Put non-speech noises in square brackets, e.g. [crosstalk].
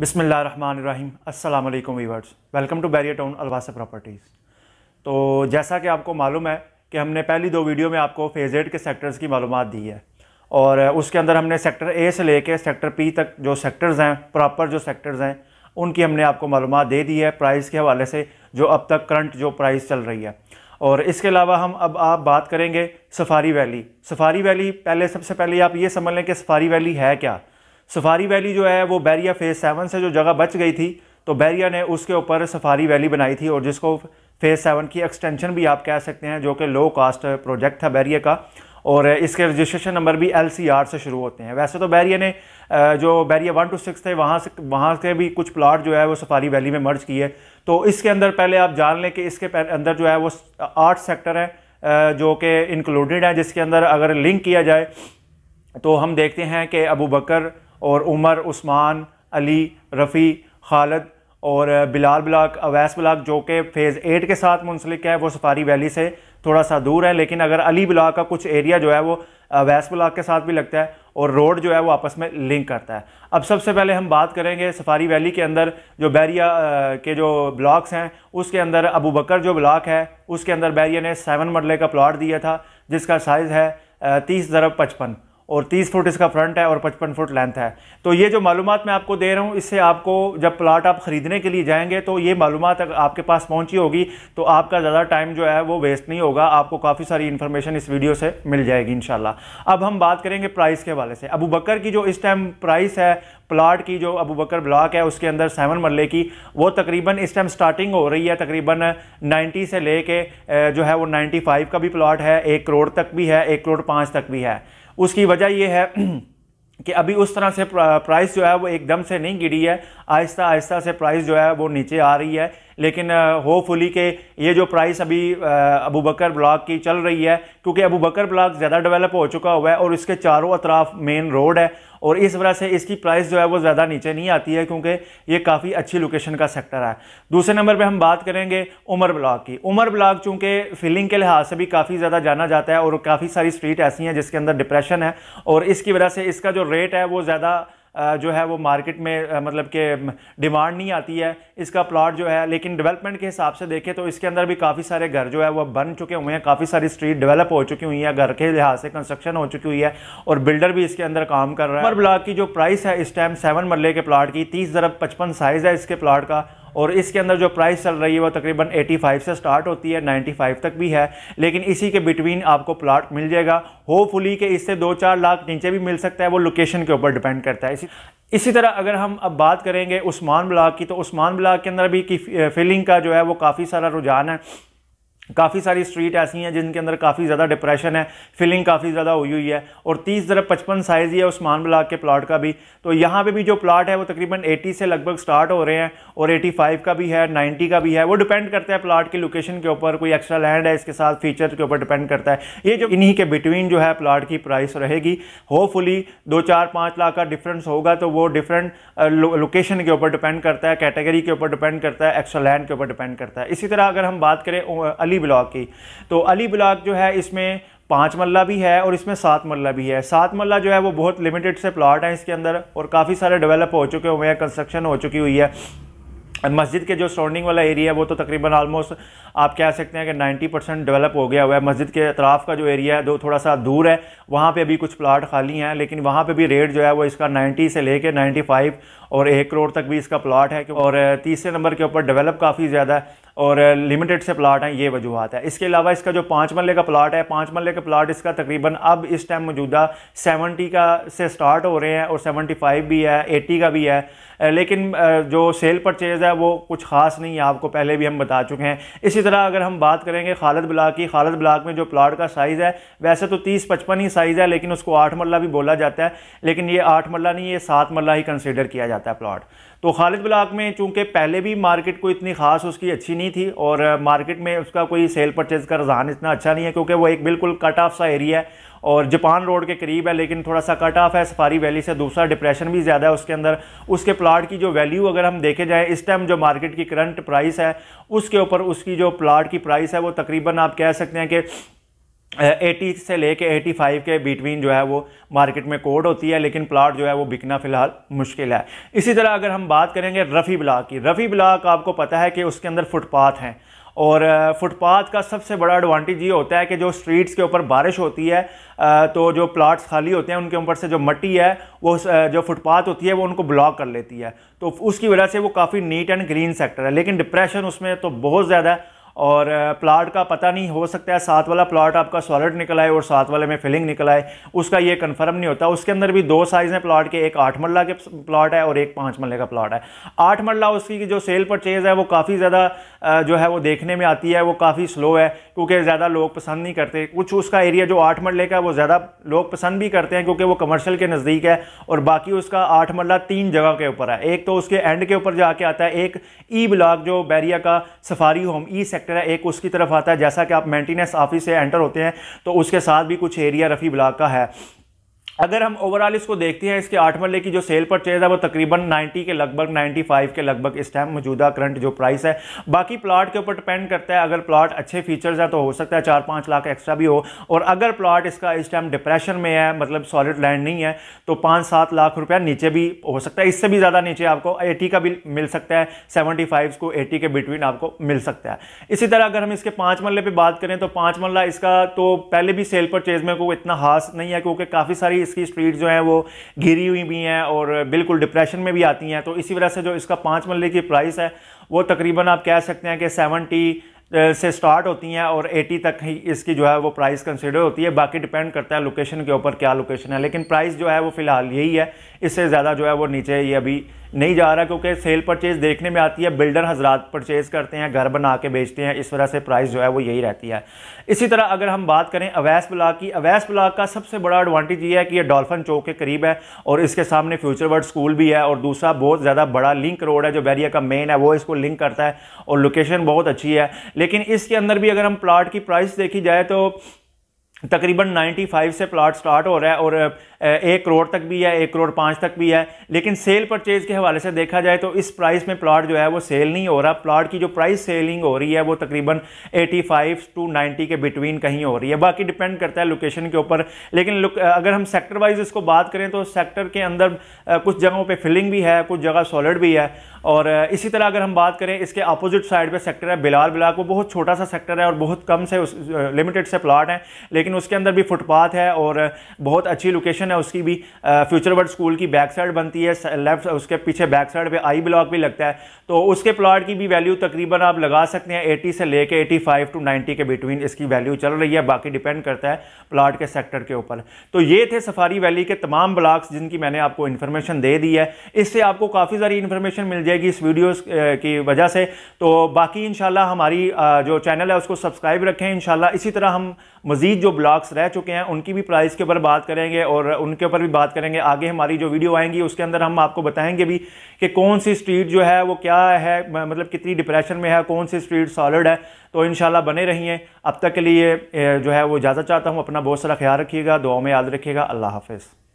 बिसमिल्ल रिम अलैक्म viewers welcome to बैरियर टाउन अलवासा प्रॉपर्टीज़ तो जैसा कि आपको मालूम है कि हमने पहली दो वीडियो में आपको फेज़ एट के सेक्टर्स की मालूम दी है और उसके अंदर हमने सेक्टर ए से लेके सेक्टर पी तक जो सेक्टर्स हैं प्रॉपर जो सेक्टर्स हैं उनकी हमने आपको मालूम दे दी है प्राइस के हवाले से जो अब तक करंट जो प्राइस चल रही है और इसके अलावा हम अब आप बात करेंगे सफारी वैली सफारी वैली पहले सबसे पहले आप ये समझ लें कि सफारी वैली है क्या सफारी वैली जो है वो बैरिया फेज़ सेवन से जो जगह बच गई थी तो बैरिया ने उसके ऊपर सफारी वैली बनाई थी और जिसको फेज़ सेवन की एक्सटेंशन भी आप कह सकते हैं जो कि लो कास्ट प्रोजेक्ट था बैरिया का और इसके रजिस्ट्रेशन नंबर भी एल से शुरू होते हैं वैसे तो बैरिया ने जो बैरिया वन टू सिक्स थे वहाँ से वहाँ के भी कुछ प्लाट जो है वो सफारी वैली में मर्ज किए तो इसके अंदर पहले आप जान लें कि इसके अंदर जो है वो आठ सेक्टर हैं जो कि इंक्लूडेड हैं जिसके अंदर अगर लिंक किया जाए तो हम देखते हैं कि अबू बकर और उमर उस्मान अली रफ़ी खालद और बिलाल ब्लाक अवैस ब्लाक जो कि फ़ेज़ एट के साथ मुंसलिक है वो सफारी वैली से थोड़ा सा दूर है लेकिन अगर अली ब्लाक का कुछ एरिया जो है वो अवैस ब्लाक के साथ भी लगता है और रोड जो है वो आपस में लिंक करता है अब सबसे पहले हम बात करेंगे सफारी वैली के अंदर जो बैरिया के जो ब्लॉक्स हैं उसके अंदर अबू बकर जो ब्लॉक है उसके अंदर बैरिया ने सेवन मरले का प्लाट दिया था जिसका साइज़ है तीस ज़रब पचपन और 30 फुट इसका फ्रंट है और 55 फुट लेंथ है तो ये जो मालूम मैं आपको दे रहा हूँ इससे आपको जब प्लाट आप ख़रीदने के लिए जाएंगे तो ये मालूम अगर आपके पास पहुँची होगी तो आपका ज़्यादा टाइम जो है वो वेस्ट नहीं होगा आपको काफ़ी सारी इन्फॉर्मेशन इस वीडियो से मिल जाएगी इन अब हम बात करेंगे प्राइस के हवाले से अबू बकर की जो इस टाइम प्राइस है प्लाट की जो अबू बकर ब्लॉक है उसके अंदर सेवन मरले की वो तकरीबन इस टाइम स्टार्टिंग हो रही है तकरीबन 90 से ले कर जो है वो 95 का भी प्लाट है एक करोड़ तक भी है एक करोड़ पाँच तक भी है उसकी वजह यह है [clears throat] कि अभी उस तरह से प्राइस जो है वो एकदम से नहीं गिरी है आहिस्ता आहिस्ता से प्राइस जो है वो नीचे आ रही है लेकिन होपफुली के ये जो प्राइस अभी अबू बकर ब्लॉक की चल रही है क्योंकि अबू बकर ब्लॉक ज़्यादा डेवलप हो चुका हुआ है और इसके चारों अतराफ मेन रोड है और इस वजह से इसकी प्राइस जो है वो ज़्यादा नीचे नहीं आती है क्योंकि ये काफ़ी अच्छी लोकेशन का सेक्टर है दूसरे नंबर पे हम बात करेंगे उमर ब्लॉक की उमर ब्लॉक चूँकि फीलिंग के लिहाज से भी काफ़ी ज़्यादा जाना जाता है और काफ़ी सारी स्ट्रीट ऐसी हैं जिसके अंदर डिप्रेशन है और इसकी वजह से इसका जो रेट है वो ज़्यादा जो है वो मार्केट में मतलब के डिमांड नहीं आती है इसका प्लाट जो है लेकिन डेवलपमेंट के हिसाब से देखें तो इसके अंदर भी काफ़ी सारे घर जो है वो बन चुके हुए हैं काफ़ी सारी स्ट्रीट डेवलप हो चुकी हुई है घर के लिहाज से कंस्ट्रक्शन हो चुकी हुई है और बिल्डर भी इसके अंदर काम कर रहा है ब्लॉक की जो प्राइस है इस टाइम सेवन मरले के प्लाट की तीस ज़रब पचपन साइज़ है इसके प्लाट का और इसके अंदर जो प्राइस चल रही है वो तकरीबन 85 से स्टार्ट होती है 95 तक भी है लेकिन इसी के बिटवीन आपको प्लाट मिल जाएगा होपफुली कि इससे दो चार लाख नीचे भी मिल सकता है वो लोकेशन के ऊपर डिपेंड करता है इसी इसी तरह अगर हम अब बात करेंगे उस्मान ब्लाक की तो उस्मान ब्लाक के अंदर भी की फीलिंग का जो है वो काफ़ी सारा रुझान है काफ़ी सारी स्ट्रीट ऐसी हैं जिनके अंदर काफ़ी ज़्यादा डिप्रेशन है फिलिंग काफ़ी ज़्यादा हुई हुई है और तीस ज़रा पचपन साइज़ ही है उस्मान ब्लाक के प्लाट का भी तो यहाँ पे भी जो प्लाट है वो तकरीबन 80 से लगभग स्टार्ट हो रहे हैं और 85 का भी है 90 का भी है वो डिपेंड करता है प्लाट की लोकेशन के ऊपर कोई एक्स्ट्रा लैंड है इसके साथ फीचर के ऊपर डिपेंड करता है ये जो इन्हीं के बिटवीन जो है प्लाट की प्राइस रहेगी होपफुली दो चार पाँच लाख का डिफरेंस होगा तो वो डिफरेंट लोकेशन के ऊपर डिपेंड करता है कैटेगरी के ऊपर डिपेंड करता है एक्स्ट्रा लैंड के ऊपर डिपेंड करता है इसी तरह अगर हम बात करें अली अली ब्लॉक की तो अली ब्लॉक जो है इसमें पाँच मल्ला भी है और इसमें सात मल्ला भी है सात मल्ला जो है वो बहुत लिमिटेड से प्लाट हैं इसके अंदर और काफ़ी सारे डेवलप हो चुके हुए हैं कंस्ट्रक्शन हो चुकी हुई है मस्जिद के जो सराउंडिंग वाला एरिया है वो तो तकरीबन ऑलमोस्ट आप कह सकते हैं कि 90 परसेंट डेवलप हो गया हुआ है मस्जिद के अतराफ़ का जो एरिया है दो थोड़ा सा दूर है वहाँ पे अभी कुछ प्लाट खाली हैं लेकिन वहाँ पे भी रेट जो है वो इसका 90 से लेके 95 और एक करोड़ तक भी इसका प्लाट है और तीसरे नंबर के ऊपर डेवलप काफ़ी ज़्यादा है और लिमिटेड से प्लाट हैं ये वजूहत है इसके अलावा इसका जो पाँच मरले का प्लाट है पाँच मरले का प्लाट इसका तकरीबन अब इस टाइम मौजूदा सेवेंटी का से स्टार्ट हो रहे हैं और सेवेंटी फाइव भी है एटी का भी है लेकिन जो सेल परचेज़ है वो कुछ ख़ास नहीं है आपको पहले भी हम बता चुके हैं इसी तरह अगर हम बात करेंगे खालद ब्लाक की खालद ब्लाक में जो प्लाट का साइज़ है वैसे तो तीस पचपन ही साइज़ है लेकिन उसको आठ मरला भी बोला जाता है लेकिन ये आठ मरला नहीं ये सात मरला ही कंसिडर किया जाता है प्लाट तो खालिद ब्लाक में चूंकि पहले भी मार्केट को इतनी ख़ास उसकी अच्छी नहीं थी और मार्केट में उसका कोई सेल परचेज़ का रुझान इतना अच्छा नहीं है क्योंकि वो एक बिल्कुल कट ऑफ सा एरिया है और जापान रोड के करीब है लेकिन थोड़ा सा कट ऑफ है सफारी वैली से दूसरा डिप्रेशन भी ज़्यादा है उसके अंदर उसके प्लाट की जो वैल्यू अगर हम देखे जाए इस टाइम जो मार्केट की करंट प्राइस है उसके ऊपर उसकी जो प्लाट की प्राइस है वो तकरीबन आप कह सकते हैं कि एटी से लेके एटी फाइव के बिटवीन जो है वो मार्केट में कोड होती है लेकिन प्लाट जो है वो बिकना फ़िलहाल मुश्किल है इसी तरह अगर हम बात करेंगे रफ़ी ब्लाक की रफ़ी ब्लाक आपको पता है कि उसके अंदर फुटपाथ हैं और फुटपाथ का सबसे बड़ा एडवांटेज ये होता है कि जो स्ट्रीट्स के ऊपर बारिश होती है तो जो प्लाट्स खाली होते हैं उनके ऊपर से जो मट्टी है वो जो फुटपाथ होती है वो उनको ब्लॉक कर लेती है तो उसकी वजह से वो काफ़ी नीट एंड ग्रीन सेक्टर है लेकिन डिप्रेशन उसमें तो बहुत ज़्यादा है और प्लाट का पता नहीं हो सकता है सात वाला प्लाट आपका सॉलिड निकला है और सात वाले में फिलिंग निकला है उसका ये कंफर्म नहीं होता उसके अंदर भी दो साइज़ हैं प्लाट के एक आठ मरला के प्लाट है और एक पाँच मरले का प्लाट है आठ मरला उसकी जो सेल परचेज़ है वो काफ़ी ज़्यादा जो है वो देखने में आती है वो काफ़ी स्लो है क्योंकि ज़्यादा लोग पसंद नहीं करते कुछ उसका एरिया जो आठ मरले का वो ज़्यादा लोग पसंद भी करते हैं क्योंकि वो कमर्शल के नज़दीक है और बाकी उसका आठ मरला तीन जगह के ऊपर है एक तो उसके एंड के ऊपर जाके आता है एक ई ब्लॉक जो बैरिया का Safari Home E sector sector है एक उसकी तरफ आता है जैसा कि आप मेंटेनेंस ऑफिस से एंटर होते हैं तो उसके साथ भी कुछ एरिया रफ़ी ब्लॉक का है अगर हम ओवरऑल इसको देखते हैं इसके आठ मरले की जो सेल पर चेज़ है वो तकरीबन 90 के लगभग 95 के लगभग इस टाइम मौजूदा करंट जो प्राइस है बाकी प्लाट के ऊपर डिपेंड करता है अगर प्लाट अच्छे फीचर्स है तो हो सकता है चार पाँच लाख एक्स्ट्रा भी हो और अगर प्लाट इसका इस टाइम डिप्रेशन में है मतलब सॉलिड लैंड नहीं है तो पाँच सात लाख रुपया नीचे भी हो सकता है इससे भी ज़्यादा नीचे आपको एटी का भी मिल सकता है सेवेंटी फाइव को एटी के बिटवीन आपको मिल सकता है इसी तरह अगर हम इसके पाँच मरले पर बात करें तो पाँच मरला इसका तो पहले भी सेल पर में कोई इतना हास नहीं है क्योंकि काफ़ी सारी की स्ट्रीट जो है वो घिरी हुई भी हैं और बिल्कुल डिप्रेशन में भी आती हैं तो इसी वजह से जो इसका पाँच मल्ले की प्राइस है वो तकरीबन आप कह सकते हैं कि सेवेंटी से स्टार्ट होती हैं और 80 तक ही इसकी जो है वो प्राइस कंसिडर होती है बाकी डिपेंड करता है लोकेशन के ऊपर क्या लोकेशन है लेकिन प्राइस जो है वो फिलहाल यही है इससे ज़्यादा जो है वो नीचे ये अभी नहीं जा रहा क्योंकि सेल परचेज़ देखने में आती है बिल्डर हजरात परचेज़ करते हैं घर बना के बेचते हैं इस वजह से प्राइस जो है वो यही रहती है इसी तरह अगर हम बात करें अवैस ब्लाक की अवैस ब्लाक का सबसे बड़ा एडवांटेज ये है कि ये डॉल्फन चौक के करीब है और इसके सामने फ्यूचर वर्ड स्कूल भी है और दूसरा बहुत ज़्यादा बड़ा लिंक रोड है जो बैरिया का मेन है वो इसको लिंक करता है और लोकेशन बहुत अच्छी है लेकिन इसके अंदर भी अगर हम प्लाट की प्राइस देखी जाए तो तकरीबन 95 से प्लाट स्टार्ट हो रहा है और एक करोड़ तक भी है एक करोड़ पाँच तक भी है लेकिन सेल परचेज़ के हवाले से देखा जाए तो इस प्राइस में प्लाट जो है वो सेल नहीं हो रहा प्लाट की जो प्राइस सेलिंग हो रही है वो तकरीबन 85 टू 90 के बिटवीन कहीं हो रही है बाकी डिपेंड करता है लोकेशन के ऊपर लेकिन अगर हम सेक्टर वाइज इसको बात करें तो सेक्टर के अंदर कुछ जगहों पर फिलिंग भी है कुछ जगह सॉलिड भी है और इसी तरह अगर हम बात करें इसके अपोजिट साइड पे सेक्टर है बिलाल बिलाक वो बहुत छोटा सा सेक्टर है और बहुत कम से उस लिमिटेड से प्लाट है लेकिन उसके अंदर भी फुटपाथ है और बहुत अच्छी लोकेशन पोर्शन है उसकी भी फ्यूचर वर्ड स्कूल की बैक साइड बनती है लेफ्ट उसके पीछे बैक साइड पे आई ब्लॉक भी लगता है तो उसके प्लॉट की भी वैल्यू तकरीबन आप लगा सकते हैं एटी से लेके 85 टू 90 के बिटवीन इसकी वैल्यू चल रही है बाकी डिपेंड करता है प्लाट के सेक्टर के ऊपर तो ये थे सफारी वैली के तमाम ब्लॉक्स जिनकी मैंने आपको इन्फॉर्मेशन दे दी है इससे आपको काफ़ी सारी इन्फॉर्मेशन मिल जाएगी इस वीडियो की वजह से तो बाकी इन हमारी जो चैनल है उसको सब्सक्राइब रखें इन इसी तरह हम मज़ीद जो ब्लॉग्स रह चुके हैं उनकी भी प्राइस के ऊपर बात करेंगे और उनके ऊपर भी बात करेंगे आगे हमारी जो वीडियो आएंगी उसके अंदर हम आपको बताएंगे भी कि कौन सी स्ट्रीट जो है वो क्या है मतलब कितनी डिप्रेशन में है कौन सी स्ट्रीट सॉलिड है तो इन बने रहिए अब तक के लिए जो है वो इजाज़त चाहता हूँ अपना बहुत सारा ख्याल रखिएगा दुआ में याद रखिएगा अल्लाह हाफिज़